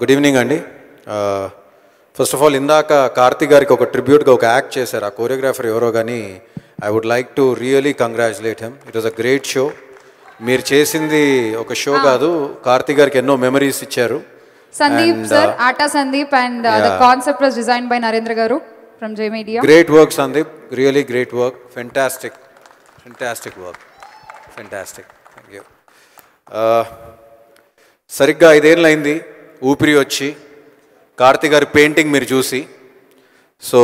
Good evening అండి first of all ఇందాక కార్తీ గారికి ఒక ట్రిబ్యూట్గా ఒక యాక్ట్ చేశారు ఆ కోరియోగ్రాఫర్ ఎవరో కానీ I would like to really congratulate him it was a great show మీరు చేసింది ఒక షో కాదు కార్తీ గారికి ఎన్నో మెమరీస్ ఇచ్చారు Sandeep sir uh, ATA Sandeep and the concept was design by Narendra గారు from J Media great work Sandeep really great work fantastic fantastic work fantastic thank you సరిగ్గా ఐదేళ్ళు అయింది ఊపిరి వచ్చి కార్తీ గారి పెయింటింగ్ మీరు చూసి సో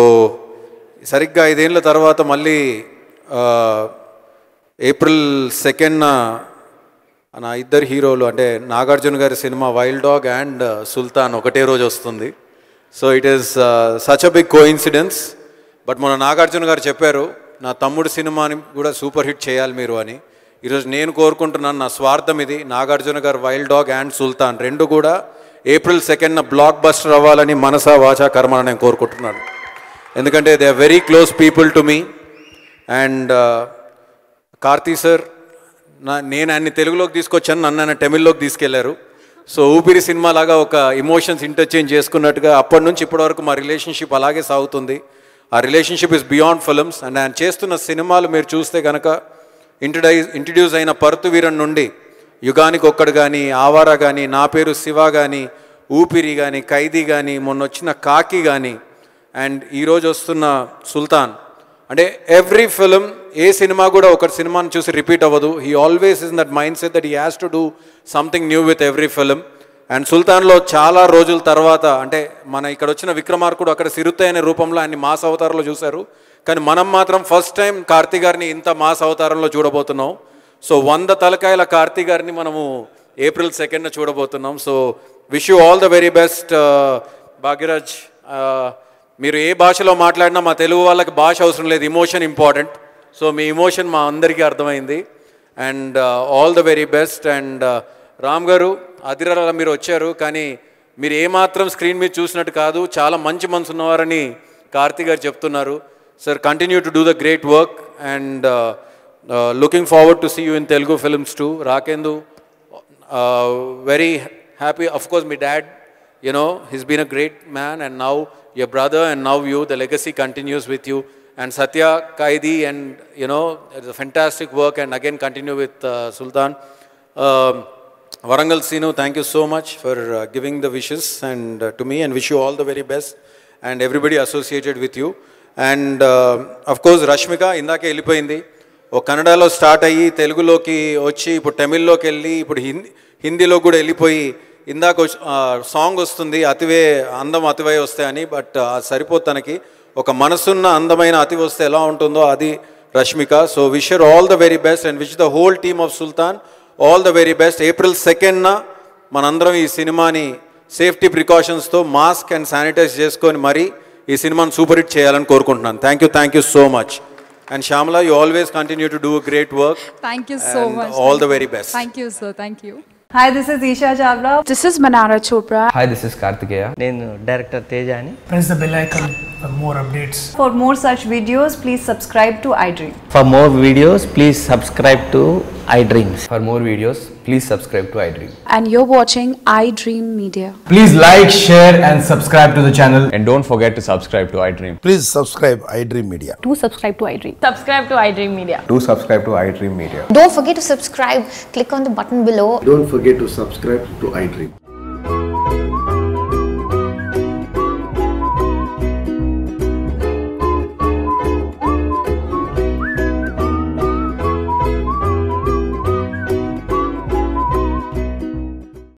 సరిగ్గా ఐదేళ్ళ తర్వాత మళ్ళీ ఏప్రిల్ సెకండ్ నా ఇద్దరు హీరోలు అంటే నాగార్జున గారి cinema Wild Dog and Sultan ఒకటే రోజు వస్తుంది so it is such a big coincidence but మన నాగార్జున గారు చెప్పారు నా తమ్ముడు సినిమాని కూడా సూపర్ హిట్ చేయాలి మీరు అని ఈరోజు నేను కోరుకుంటున్నాను నా స్వార్థం ఇది నాగార్జున గారు వైల్డ్ డాగ్ అండ్ సుల్తాన్ రెండు కూడా ఏప్రిల్ సెకండ్న బ్లాక్ బస్టర్ అవ్వాలని మనసా వాచా కర్మన నేను కోరుకుంటున్నాను ఎందుకంటే they are very close people to me and Karthi sir నా నేను ఆయన్ని తెలుగులోకి తీసుకొచ్చాను నన్ను ఆయన తమిళ్లోకి తీసుకెళ్లారు సో ఊపిరి సినిమా లాగా ఒక ఇమోషన్స్ ఇంటర్చేంజ్ చేసుకున్నట్టుగా అప్పటి నుంచి ఇప్పటి వరకు మా రిలేషన్షిప్ అలాగే సాగుతుంది ఆ relationship is beyond films and ఆయన చేస్తున్న సినిమాలు మీరు చూస్తే కనుక ఇంట్రడైజ్ ఇంట్రడ్యూస్ అయిన పర్తు వీరన్ నుండి యుగానికి ఒక్కడు కానీ ఆవారా కానీ నా పేరు శివ కానీ ఊపిరి కానీ ఖైదీ కానీ మొన్న వచ్చిన కాకి కానీ అండ్ ఈరోజు వస్తున్న సుల్తాన్ అంటే ఎవ్రీ ఫిలిం ఏ సినిమా కూడా ఒక సినిమాని చూసి రిపీట్ అవ్వదు he always is that mind set that he has to do something new with every film and సుల్తాన్లో చాలా రోజుల తర్వాత అంటే మన ఇక్కడ వచ్చిన విక్రమార్కుడు అక్కడ సిరుతాయి అనే రూపంలో ఆయన్ని మాస్ అవతారంలో చూశారు కానీ మనం మాత్రం ఫస్ట్ టైం కార్తీక్ గారిని ఇంత మాస్ అవతారంలో చూడబోతున్నాం సో వంద తలకాయల కార్తీ గారిని మనము ఏప్రిల్ సెకండ్న చూడబోతున్నాం so wish you all the very best Bhagyaraj uh, మీరు ఏ భాషలో మాట్లాడినా మా తెలుగు వాళ్ళకి భాష అవసరం లేదు ఇమోషన్ ఇంపార్టెంట్ సో మీ ఇమోషన్ మా అందరికీ అర్థమైంది and all the very best and Ram గారు అదిరల మీరు వచ్చారు కానీ మీరు ఏమాత్రం స్క్రీన్ మీద చూసినట్టు కాదు చాలా మంచి మనసు ఉన్నవారని కార్తీ గారు చెప్తున్నారు sir continue to do the great work and Uh, looking forward to see you in Telugu films too. Rakendu, uh, very happy. Of course, my dad, you know, he's been a great man and now your brother and now you, the legacy continues with you. And Satya Kaidi and, you know, it's a fantastic work and again continue with uh, Sultan. Um, Varangal Sinu, thank you so much for uh, giving the wishes and uh, to me and wish you all the very best and everybody associated with you. And of course, Rashmika, indake వెళ్ళిపోయింది ఓ కన్నడలో start అయ్యి తెలుగులోకి వచ్చి ఇప్పుడు తమిళ్లోకి వెళ్ళి ఇప్పుడు హిందీ హిందీలో కూడా వెళ్ళిపోయి ఇందాక సాంగ్ వస్తుంది అతివే అందం అతివై వస్తాయని బట్ సరిపోతు తనకి ఒక మనసున్న అందమైన అతి వస్తే ఎలా ఉంటుందో అది Rashmika so wish her all the very best and wish the whole team of Sultan all the very best April సెకండ్న మనందరం ఈ సినిమాని సేఫ్టీ ప్రికాషన్స్తో మాస్క్ అండ్ శానిటైజ్ చేసుకొని మరీ ఈ సినిమాను సూపర్ హిట్ చేయాలని కోరుకుంటున్నాను thank you thank you so much And Shamla, you always continue to do a great work. Thank you so much. All Thank the very best. Thank you, sir. Thank you. Hi, this is Isha Javra. This is Manara Chopra. Hi, this is Kartikeya. Then director Tejani. Press the bell icon for more updates. For more such videos, please subscribe to iDream. For more videos, please subscribe to iDreams. For more videos, please subscribe to iDream. And you're watching iDream Media. Please like, share and subscribe to the channel. And don't forget to subscribe to iDream. Please subscribe iDream Media. Do subscribe to iDream. Subscribe to iDream Media. Do subscribe to iDream Media. Don't forget to subscribe. Click on the button below. Don't forget to subscribe to iDream.